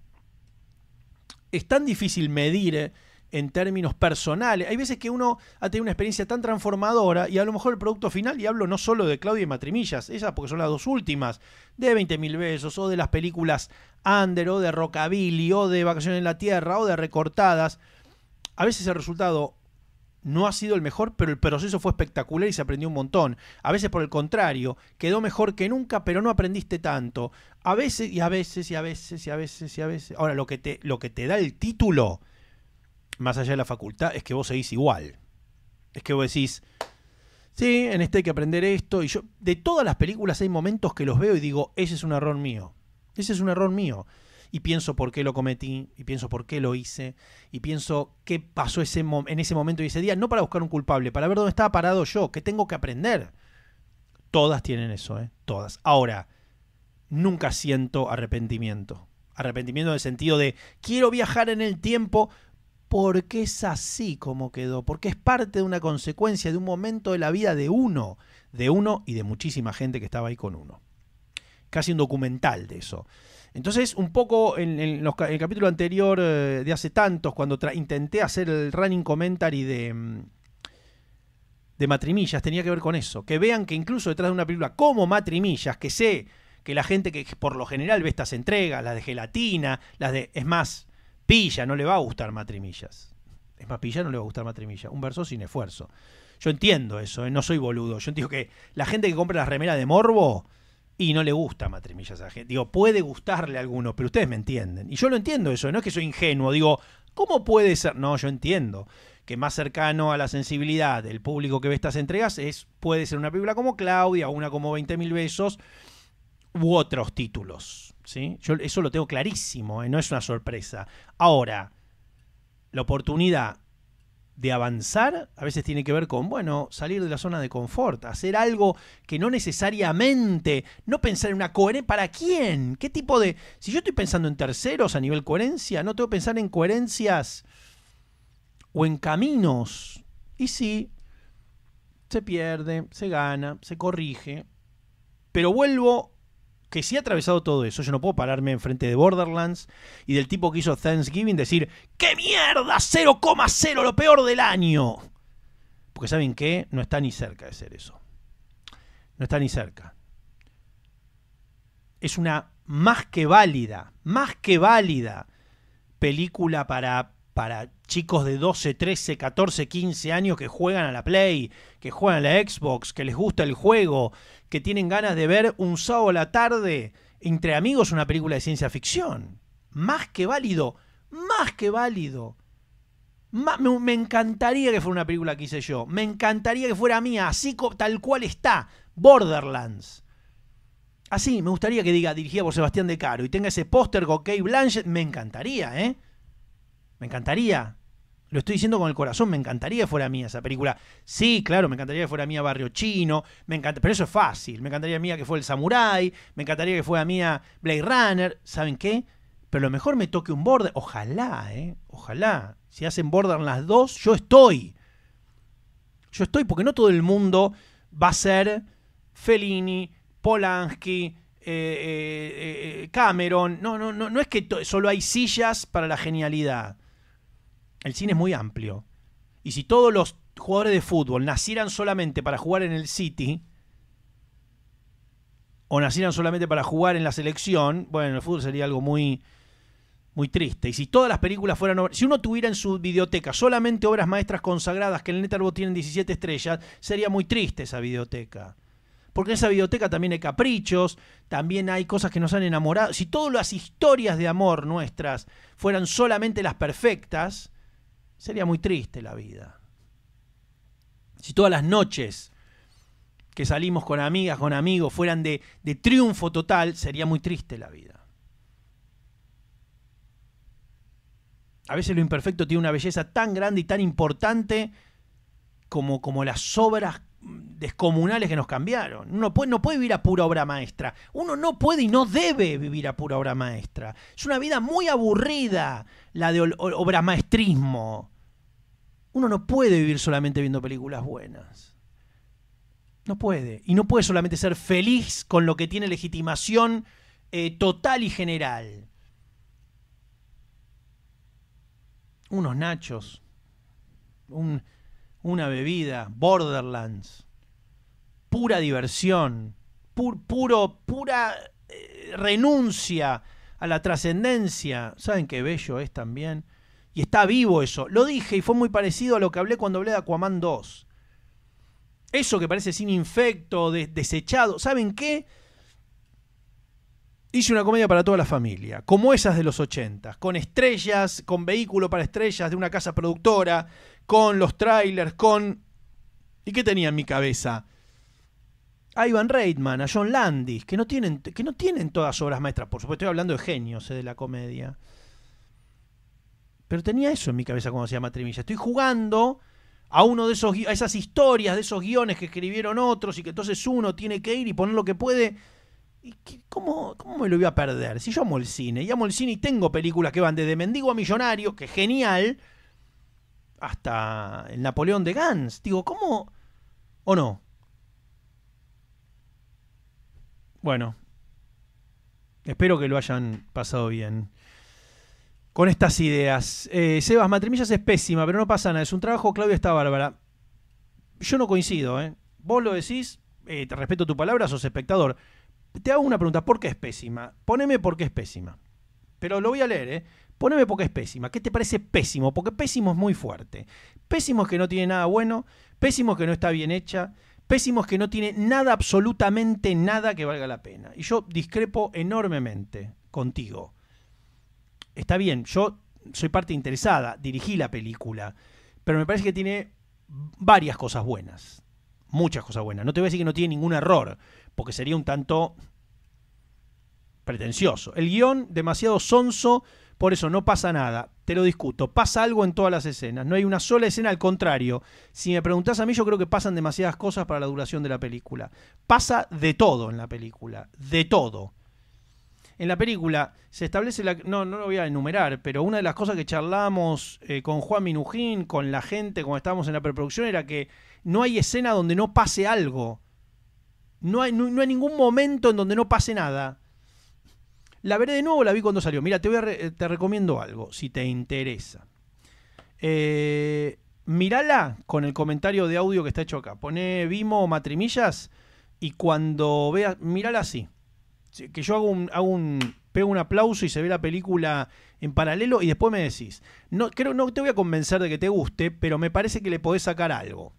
es tan difícil medir ¿eh? en términos personales. Hay veces que uno ha tenido una experiencia tan transformadora y a lo mejor el producto final, y hablo no solo de Claudia y Matrimillas, esas porque son las dos últimas, de 20.000 besos o de las películas Under o de Rockabilly o de Vacaciones en la Tierra o de Recortadas. A veces el resultado no ha sido el mejor, pero el proceso fue espectacular y se aprendió un montón. A veces por el contrario, quedó mejor que nunca, pero no aprendiste tanto. A veces y a veces y a veces y a veces y a veces. Ahora, lo que te, lo que te da el título más allá de la facultad, es que vos seguís igual. Es que vos decís, sí, en este hay que aprender esto. Y yo, de todas las películas hay momentos que los veo y digo, ese es un error mío. Ese es un error mío. Y pienso por qué lo cometí, y pienso por qué lo hice, y pienso qué pasó ese en ese momento y ese día, no para buscar un culpable, para ver dónde estaba parado yo, qué tengo que aprender. Todas tienen eso, ¿eh? Todas. Ahora, nunca siento arrepentimiento. Arrepentimiento en el sentido de quiero viajar en el tiempo porque es así como quedó, porque es parte de una consecuencia de un momento de la vida de uno, de uno y de muchísima gente que estaba ahí con uno. Casi un documental de eso. Entonces, un poco en, el capítulo anterior eh, de hace tantos, cuando intenté hacer el running commentary de, mm, de Matrimillas, tenía que ver con eso. Que vean que incluso detrás de una película como Matrimillas, que sé que la gente que por lo general ve estas entregas, las de gelatina, las de... Es más, Pilla, no le va a gustar Matrimillas. Es más, Pilla no le va a gustar Matrimillas. Un verso sin esfuerzo. Yo entiendo eso, ¿eh? no soy boludo. Yo entiendo que la gente que compra las remeras de Morbo y no le gusta Matrimillas a la gente. Digo, puede gustarle a algunos, pero ustedes me entienden. Y yo lo entiendo eso, no es que soy ingenuo. Digo, ¿cómo puede ser? No, yo entiendo que más cercano a la sensibilidad del público que ve estas entregas es, puede ser una película como Claudia, una como 20.000 besos u otros títulos. Yo eso lo tengo clarísimo, ¿eh? no es una sorpresa. Ahora, la oportunidad de avanzar a veces tiene que ver con, bueno, salir de la zona de confort, hacer algo que no necesariamente, no pensar en una coherencia, ¿para quién? ¿Qué tipo de... Si yo estoy pensando en terceros a nivel coherencia, no tengo que pensar en coherencias o en caminos. Y sí, se pierde, se gana, se corrige, pero vuelvo que sí ha atravesado todo eso. Yo no puedo pararme enfrente de Borderlands y del tipo que hizo Thanksgiving decir, ¡qué mierda! 0,0, lo peor del año. Porque saben qué, no está ni cerca de ser eso. No está ni cerca. Es una más que válida, más que válida película para para chicos de 12, 13, 14, 15 años que juegan a la Play, que juegan a la Xbox, que les gusta el juego, que tienen ganas de ver un sábado a la tarde entre amigos una película de ciencia ficción. Más que válido, más que válido. me, encantaría que fuera una película que hice yo. Me encantaría que fuera mía, así tal cual está. Borderlands. Así, me gustaría que diga dirigida por Sebastián De Caro y tenga ese póster con Kate Blanchett. Me encantaría, ¿eh? Me encantaría. Lo estoy diciendo con el corazón, me encantaría que fuera mía esa película. Sí, claro, me encantaría que fuera mía Barrio Chino, me encanta, pero eso es fácil. Me encantaría mía que fuera El Samurai, me encantaría que fuera mía Blade Runner, ¿saben qué? Pero a lo mejor me toque un border. Ojalá, ¿eh? Ojalá. Si hacen border las dos, yo estoy. Yo estoy porque no todo el mundo va a ser Fellini, Polanski, eh, eh, eh, Cameron. No, no, no, no es que solo hay sillas para la genialidad el cine es muy amplio. Y si todos los jugadores de fútbol nacieran solamente para jugar en el City, o nacieran solamente para jugar en la selección, bueno, el fútbol sería algo muy, muy triste. Y si todas las películas fueran si uno tuviera en su biblioteca solamente obras maestras consagradas que en el Netarbo tienen 17 estrellas, sería muy triste esa biblioteca. Porque en esa biblioteca también hay caprichos, también hay cosas que nos han enamorado. Si todas las historias de amor nuestras fueran solamente las perfectas, sería muy triste la vida. Si todas las noches que salimos con amigas, con amigos, fueran de, triunfo total, sería muy triste la vida. A veces lo imperfecto tiene una belleza tan grande y tan importante como, como las obras descomunales que nos cambiaron. Uno no puede vivir a pura obra maestra. Uno no puede y no debe vivir a pura obra maestra. Es una vida muy aburrida la de obra maestrismo. Uno no puede vivir solamente viendo películas buenas. No puede. Y no puede solamente ser feliz con lo que tiene legitimación eh, total y general. Unos nachos. Un, una bebida, Borderlands, pura diversión, puro, pura eh, renuncia a la trascendencia. ¿Saben qué bello es también? Y está vivo eso. Lo dije y fue muy parecido a lo que hablé cuando hablé de Aquaman 2. Eso que parece sin infecto, desechado. ¿Saben qué? Hice una comedia para toda la familia, como esas de los 80, con estrellas, con vehículo para estrellas de una casa productora, con los trailers, con... ¿Y qué tenía en mi cabeza? A Ivan Reitman, a John Landis, que no tienen, que no tienen todas obras maestras, por supuesto, estoy hablando de genios eh, de la comedia. Pero tenía eso en mi cabeza cuando hacía Matrimilla. Estoy jugando a uno de esos a esas historias, de esos guiones que escribieron otros y que entonces uno tiene que ir y poner lo que puede. ¿Y cómo, cómo, me lo voy a perder? Si yo amo el cine, y amo el cine y tengo películas que van desde mendigo a millonario, que genial, hasta el Napoleón de Gans. Digo, ¿cómo? ¿O no? Bueno, espero que lo hayan pasado bien con estas ideas. Eh, Sebas, Matrimillas es pésima, pero no pasa nada. Es un trabajo, Claudia está bárbara. Yo no coincido, ¿eh? Vos lo decís, eh, te respeto tu palabra, sos espectador. Te hago una pregunta, ¿por qué es pésima? Poneme por qué es pésima. Pero lo voy a leer, ¿eh? Poneme porque es pésima. ¿Qué te parece pésimo? Porque pésimo es muy fuerte. Pésimo es que no tiene nada bueno, pésimo es que no está bien hecha, pésimo es que no tiene nada, absolutamente nada que valga la pena. Y yo discrepo enormemente contigo. Está bien, yo soy parte interesada, dirigí la película, pero me parece que tiene varias cosas buenas. Muchas cosas buenas. No te voy a decir que no tiene ningún error, porque sería un tanto pretencioso. El guión, demasiado sonso por eso no pasa nada, te lo discuto, pasa algo en todas las escenas, no hay una sola escena, al contrario, si me preguntás a mí yo creo que pasan demasiadas cosas para la duración de la película. Pasa de todo en la película, de todo. En la película se establece la... No, no lo voy a enumerar, pero una de las cosas que charlamos eh, con Juan Minujín, con la gente cuando estábamos en la preproducción, era que no hay escena donde no pase algo. No hay, no hay ningún momento en donde no pase nada. La veré de nuevo, la vi cuando salió. Mira, te, voy a eh, te recomiendo algo, si te interesa. Eh, mirala con el comentario de audio que está hecho acá. Pone Vimo Matrimillas y cuando veas, mirala así. Que yo hago un, hago un, pego un aplauso y se ve la película en paralelo y después me decís. No, creo, no te voy a convencer de que te guste, pero me parece que le podés sacar algo.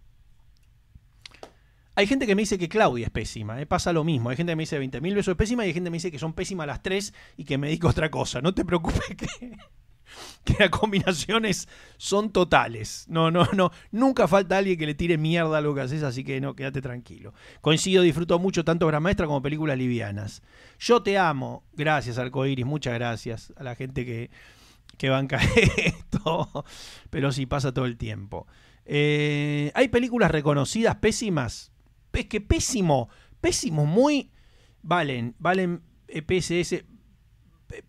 Hay gente que me dice que Claudia es pésima, eh, pasa lo mismo. Hay gente que me dice 20.000 besos es pésima y hay gente que me dice que son pésimas las tres y que me dedico otra cosa. No te preocupes que, las combinaciones son totales. No, no, no. Nunca falta alguien que le tire mierda a lo que haces, así que no, quédate tranquilo. Coincido, disfruto mucho tanto Gran maestra como películas livianas. Yo te amo. Gracias, Arcoiris. Muchas gracias a la gente que, que banca esto. Pero sí, pasa todo el tiempo. Eh, ¿Hay películas reconocidas pésimas? es que pésimo, pésimo, muy. Valen, valen eh, PSS.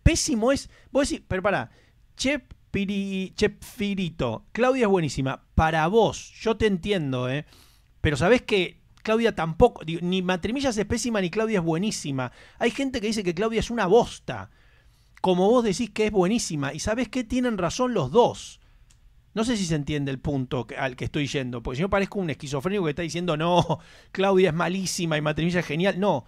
Pésimo es. a decir, pero pará, Chep, Claudia es buenísima. Para vos, yo te entiendo, ¿eh? Pero sabés que Claudia tampoco. ni Matrimillas es pésima ni Claudia es buenísima. Hay gente que dice que Claudia es una bosta. Como vos decís que es buenísima. Y sabés que tienen razón los dos. No sé si se entiende el punto al que estoy yendo, porque si no parezco un esquizofrénico que está diciendo, no, Claudia es malísima y Matrimilla es genial. No,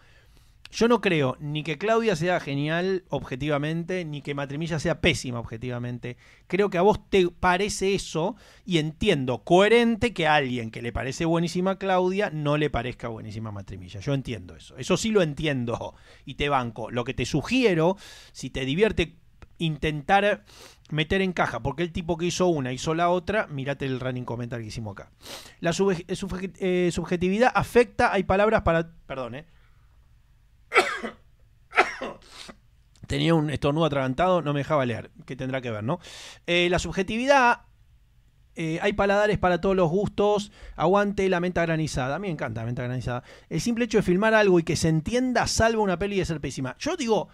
yo no creo ni que Claudia sea genial objetivamente, ni que Matrimilla sea pésima objetivamente. Creo que a vos te parece eso y entiendo coherente que a alguien que le parece buenísima a Claudia no le parezca buenísima Matrimilla. Yo entiendo eso. Eso sí lo entiendo y te banco. Lo que te sugiero, si te divierte intentar meter en caja, porque el tipo que hizo una hizo la otra, mirate el running comentario que hicimos acá. La eh, eh, subjetividad afecta, hay palabras para... Perdón, ¿eh? Tenía un estornudo atragantado, no me dejaba leer, que tendrá que ver, ¿no? Eh, la subjetividad... hay paladares para todos los gustos. Aguante la menta granizada. A mí me encanta la menta granizada. El simple hecho de filmar algo y que se entienda salva una peli de ser pésima. Yo digo,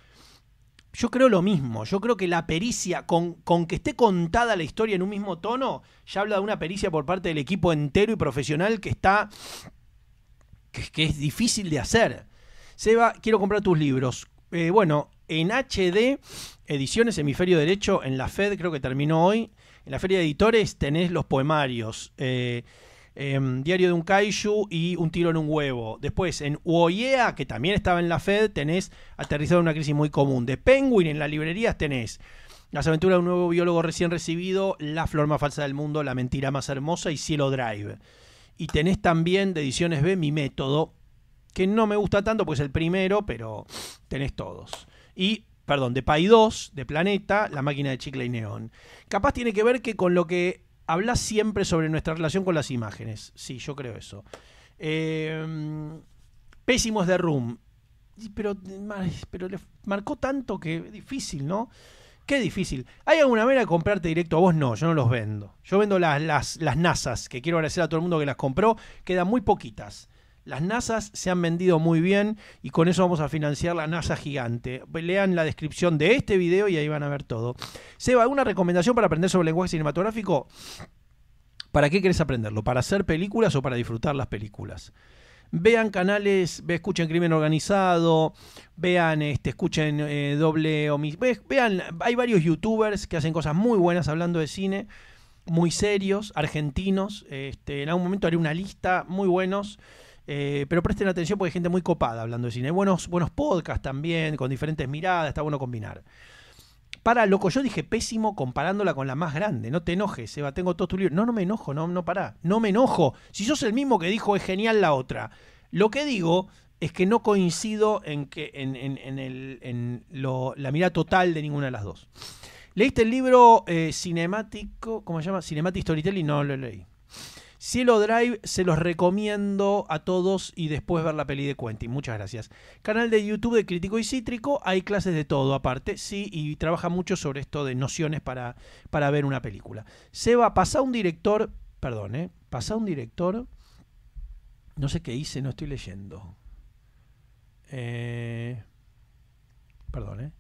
yo creo lo mismo, yo creo que la pericia, con, que esté contada la historia en un mismo tono, ya habla de una pericia por parte del equipo entero y profesional que está, que, es difícil de hacer. Seba, quiero comprar tus libros. Eh, bueno, en HD, Ediciones Hemisferio Derecho, en la FED, creo que terminó hoy. En la Feria de Editores tenés los poemarios. Eh, Em, Diario de un Kaiju y Un tiro en un huevo. Después, en Uoyea, que también estaba en la Fed, tenés Aterrizado en una crisis muy común. De Penguin, en las librerías tenés Las aventuras de un nuevo biólogo recién recibido, La flor más falsa del mundo, La mentira más hermosa y Cielo Drive. Y tenés también de Ediciones B Mi Método, que no me gusta tanto, pues el primero, pero tenés todos. Y perdón, de Pai 2, de Planeta, la máquina de chicle y neón. Capaz tiene que ver que con lo que habla siempre sobre nuestra relación con las imágenes. Sí, yo creo eso. Eh, pésimos de Room. Pero, pero le marcó tanto que es difícil, ¿no? Qué difícil. ¿Hay alguna manera de comprarte directo a vos? No, yo no los vendo. Yo vendo las, las, las NASAs, que quiero agradecer a todo el mundo que las compró. Quedan muy poquitas. Las NASAs se han vendido muy bien y con eso vamos a financiar la NASA gigante. Lean la descripción de este video y ahí van a ver todo. Seba, ¿alguna recomendación para aprender sobre lenguaje cinematográfico? ¿Para qué querés aprenderlo? ¿Para hacer películas o para disfrutar las películas? vean canales, escuchen crimen organizado, vean, este, escuchen eh, doble homicidio. Vean, hay varios youtubers que hacen cosas muy buenas hablando de cine, muy serios, argentinos. Este, en algún momento haré una lista, muy buenos. Eh, pero presten atención porque hay gente muy copada hablando de cine. Hay buenos, buenos podcasts también, con diferentes miradas, está bueno combinar. Para, loco, yo dije pésimo comparándola con la más grande. No te enojes, Eva, tengo todo tu libro. No, no me enojo, no, no pará. No me enojo. Si sos el mismo que dijo es genial la otra. Lo que digo es que no coincido en, que, en, en, en la mirada total de ninguna de las dos. ¿Leíste el libro eh, cinemático? ¿Cómo se llama? Cinematic Storytelling. No lo leí. Cielo Drive se los recomiendo a todos y después ver la peli de Quentin. Muchas gracias. Canal de YouTube de Crítico y Cítrico. Hay clases de todo aparte, sí, y trabaja mucho sobre esto de nociones para, para ver una película. Seba, pasa un director, perdón, ¿eh? Pasa un director. No sé qué hice, no estoy leyendo. Eh, perdón, ¿eh?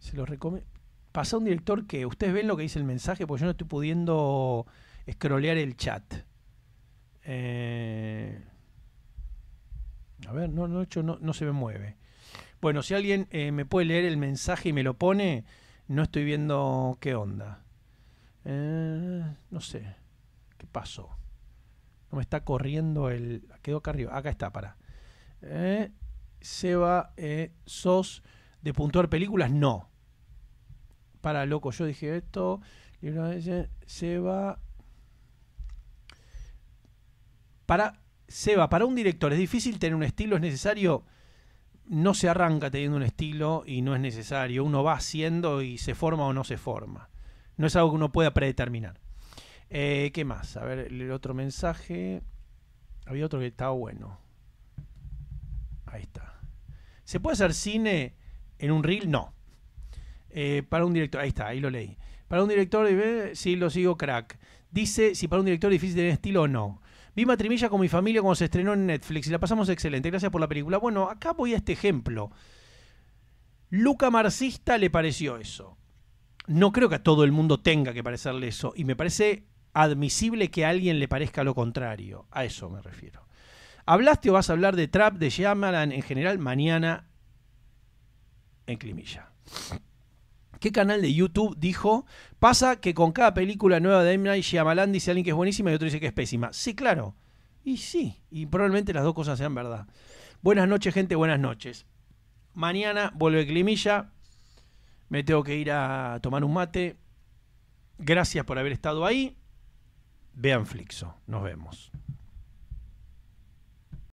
Se los recomiendo. Pasa un director que ustedes ven lo que dice el mensaje, porque yo no estoy pudiendo escrolear el chat. Eh, a ver, no, no, hecho, no, se me mueve. Bueno, si alguien eh, me puede leer el mensaje y me lo pone, no estoy viendo qué onda. Eh, no sé, ¿qué pasó? No me está corriendo el... Quedó acá arriba, acá está, para. Seba, ¿sos de puntuar películas? No. Para, loco, yo dije esto. de Seba, para Seba, para un director es difícil tener un estilo, es necesario. No se arranca teniendo un estilo y no es necesario. Uno va haciendo y se forma o no se forma. No es algo que uno pueda predeterminar. Eh, ¿Qué más? A ver, el otro mensaje. Había otro que estaba bueno. Ahí está. ¿Se puede hacer cine en un reel? No. Eh, para un director, ahí está, ahí lo leí. Para un director, eh, sí, lo sigo crack. Dice si para un director es difícil tener estilo o no. Vi Matrimilla con mi familia cuando se estrenó en Netflix y la pasamos excelente. Gracias por la película. Bueno, acá voy a este ejemplo. Luca Marxista le pareció eso. No creo que a todo el mundo tenga que parecerle eso. Y me parece admisible que a alguien le parezca lo contrario. A eso me refiero. ¿Hablaste o vas a hablar de Trap, de Shyamalan en general mañana en Climilla? ¿Qué canal de YouTube dijo? Pasa que con cada película nueva de M. Night Shyamalan dice alguien que es buenísima y otro dice que es pésima. Sí, claro. Y sí, y probablemente las dos cosas sean verdad. Buenas noches, gente, buenas noches. Mañana vuelve Climilla. Me tengo que ir a tomar un mate. Gracias por haber estado ahí. Vean Flixo. Nos vemos.